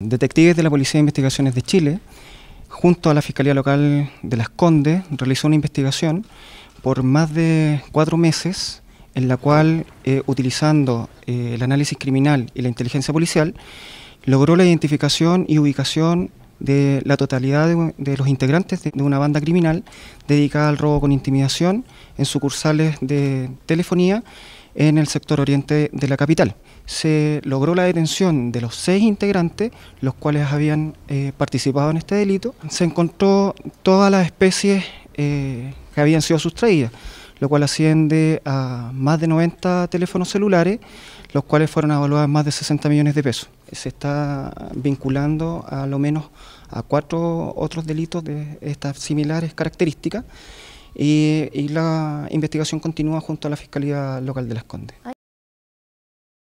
Detectives de la Policía de Investigaciones de Chile, junto a la Fiscalía Local de Las Condes, realizó una investigación por más de cuatro meses en la cual, eh, utilizando eh, el análisis criminal y la inteligencia policial, logró la identificación y ubicación de la totalidad de, los integrantes de una banda criminal dedicada al robo con intimidación en sucursales de telefonía en el sector oriente de la capital. Se logró la detención de los seis integrantes, los cuales habían eh, participado en este delito. Se encontró todas las especies eh, que habían sido sustraídas, lo cual asciende a más de 90 teléfonos celulares, los cuales fueron evaluados en más de 60 millones de pesos. Se está vinculando a lo menos a cuatro otros delitos de estas similares características y, la investigación continúa junto a la Fiscalía Local de Las Condes.